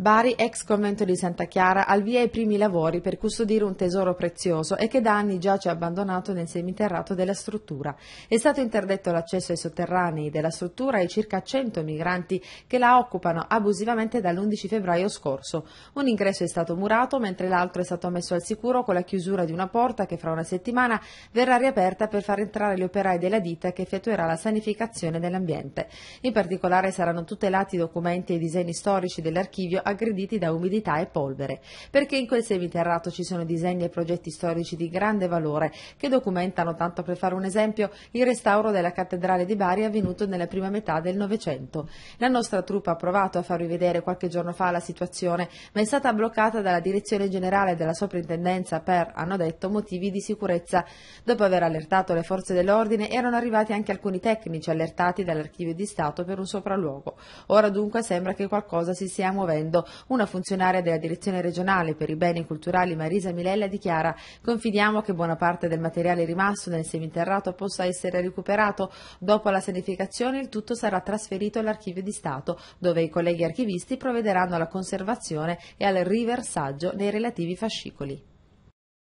Bari, ex convento di Santa Chiara, avvia i primi lavori per custodire un tesoro prezioso e che da anni giace abbandonato nel seminterrato della struttura. È stato interdetto l'accesso ai sotterranei della struttura ai circa 100 migranti che la occupano abusivamente dall'11 febbraio scorso. Un ingresso è stato murato, mentre l'altro è stato messo al sicuro con la chiusura di una porta che fra una settimana verrà riaperta per far entrare gli operai della ditta che effettuerà la sanificazione dell'ambiente. In particolare saranno tutelati i documenti e i disegni storici dell'archivio aggrediti da umidità e polvere, perché in quel seminterrato ci sono disegni e progetti storici di grande valore che documentano, tanto per fare un esempio, il restauro della cattedrale di Bari avvenuto nella prima metà del Novecento. La nostra truppa ha provato a far rivedere qualche giorno fa la situazione, ma è stata bloccata dalla direzione generale della soprintendenza per, hanno detto, motivi di sicurezza. Dopo aver allertato le forze dell'ordine, erano arrivati anche alcuni tecnici allertati dall'archivio di Stato per un sopralluogo. Ora dunque sembra che qualcosa si stia muovendo. Una funzionaria della direzione regionale per i beni culturali Marisa Milella dichiara confidiamo che buona parte del materiale rimasto nel seminterrato possa essere recuperato. Dopo la sanificazione il tutto sarà trasferito all'archivio di Stato dove i colleghi archivisti provvederanno alla conservazione e al riversaggio dei relativi fascicoli.